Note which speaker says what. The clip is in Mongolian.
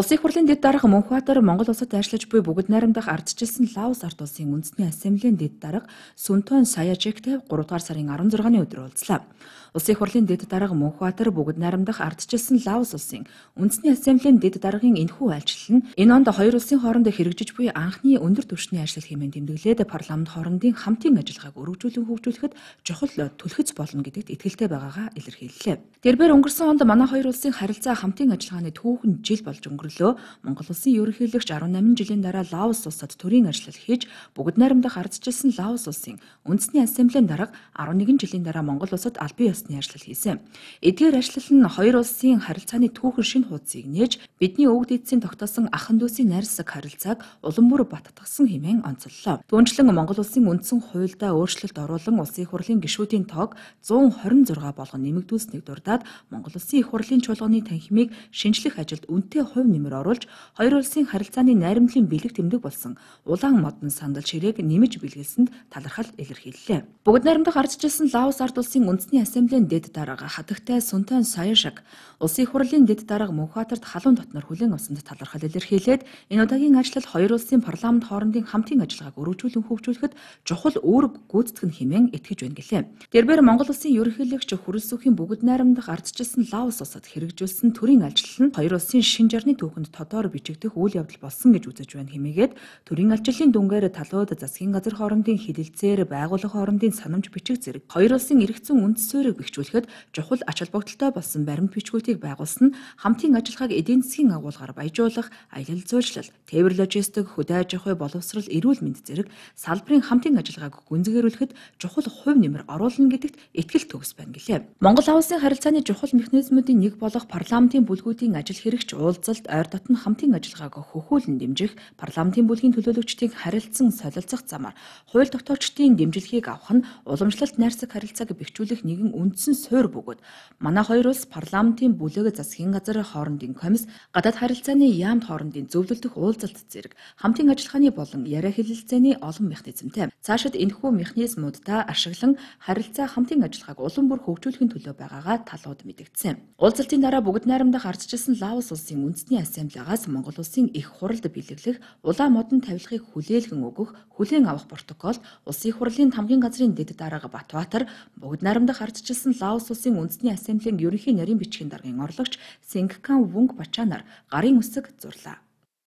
Speaker 1: Улсын их хурлын дэд дарга Мөнх Баатар Монгол улсад ажиллаж буй бүгд найрамдах ардчилсан Лаос ард улсын үндэсний ассамблийн дэд дарга Сүнтон Саяжектэй 3 дугаар сарын 16-ны өдөр уулзлаа. Улсын их хурлын дэд дарга Мөнх Баатар бүгд найрамдах ардчилсан Лаос улсын үндэсний ассамблийн дэд даргын энэхүү ажилтал нь энэ онд хоёр улсын хооронд хэрэгжиж буй анхны өндөр түвшний ажил хэмээн тэмдэглээд парламент хоорондын хамтын ажиллагааг өргөжүүлэн хөгжүүлэхэд чухал түлхэц болно гэдэгт итгэлтэй байгаагаа илэрхийллээ. Тэрээр өнгөрсөн онд манай хоёр улсын харилцаа хамтын ажиллагааны түүхэн жил болж өнгөрсөн төлөө Монгол улсын ерөнхийлөгч 18 жилийн дараа Лаос улсад төрийн ажиллал хийж бүгд найрамдах ардчилсан Лаос улсын үндэсний ассамблеийн дарга 11 жилийн дараа Монгол улсад аль бие ёсны ажиллал хийсэн. Эдгээр ажиллал нь хоёр улсын харилцааны түүхэн шин хуудсыг нээж бидний өвөг дээдсийн тогтоосон ахын дүүсийн найрсаг харилцааг улам бүр баттгсан хэмээн онцоллоо. Түүнчлэн Монгол улсын үндсэн хуульдаа өөрчлөлт оруулан улсын их хурлын гишүүдийн тоог 126 болгон нэмэгдүүлснийг дурдаад Монгол улсын их хурлын чуулганы танхимыг шинжлэх ажилд үнэтэй хувь нэмэр оруулж хоёр улсын харилцааны найрамдлын бэлэг тэмдэг болсон улаан модон сандал ширээг нэмж бэлгэлсэнд талархал илэрхийллээ. Бүгд найрамдах ардчилсан Лаос ард улсын үндэсний ассамблеийн дэд дарга хатагтай Сүнтэн Саяшаг улсын их хурлын дэд дарга Мөнхбаатарт халуун дотнор хүлээн авсанд талархал илэрхийлээд энэ удаагийн ажлал хоёр улсын парламент хоорондын хамтын ажиллагааг өргөжүүлэн хөгжүүлэхэд чухал үүрэг гүйцэтгэх нь хэмээн итгэж байна гэлээ. Тэрээр Монгол улсын ерөнхийлөгч Хүрэл Сүхийн бүгд найрамдах ардчилсан Лаос улсад хэрэгжүүлсэн төрийн ажил нь хоёр улсын шин жарны түүхэнд тодор бичигдэх үйл явдал болсон гэж үзэж байна хэмээгээд төрийн алчлалын дүнгээр талууд засгийн газар хоорондын хилэлцээр байгууллага хоорондын санамж бичиг зэрэг хоёр улсын эргэцэн үндэс суурийг бэхжүүлэхэд чухал ач холбогдолтой болсон баримт бичгүүтийг байгуулсан нь хамтын ажиллагааг эдийн засгийн агуулгаар баяжуулах, аялал жуулчлал, тээвэр логистик, хөдөө аж ахуй боловсрол, эрүүл мэнд зэрэг салбарын хамтын ажиллагааг гүнзгийрүүлэхэд чухал хувь нэмэр оруулна гэдэгт итгэл төгс байна гэлээ. Монгол улсын харилцааны чухал механизмуудын нэг болох парламентын бүлгүүдийн ажил хэрэгч уулзалт ойр дотн хамтын ажиллагааг хөхүүлэн дэмжих, парламентын бүлгийн төлөөлөгчдийн харилцан солилцох замаар хууль тогтоогчдын дэмжлэгийг авах нь уламжлалт найрсаг харилцааг бэхжүүлэх нэгэн үндсэн суурь бөгөөд манай хоёр улс парламентын бүлэг засгийн газар хоорондын комисс гадаад харилцааны яамд хоорондын зөвлөлдөх уулзалт зэрэг хамтын ажиллагааны болон яриа хэлэлцээний олон механизмтэй. Цаашид энэхүү механизмудаа ашиглан харилцаа хамтын ажиллагааг улам бүр хөгжүүлэхин төлөө байгаагаа талууд мэдгдсэн. Уулзалтын дараа бүгд найрамдах ардчилсан Лаос улсын үндэсний Улсын Ассамблеагаас Монгол улсын их хуралд бэлэглэх улаан модон тавилахыг хүлээлгэн өгөх хүлээн авах протоколд Улсын их хурлын тамгийн газрын дэд дарга Батбаатар бүгд нарамдах ардчилсан Лаос улсын үндэсний ассамблеийн ерөнхий нарийн бичгийн даргын орлогч Сингкан Вүнг Бачанаар гарын үсэг зурлаа.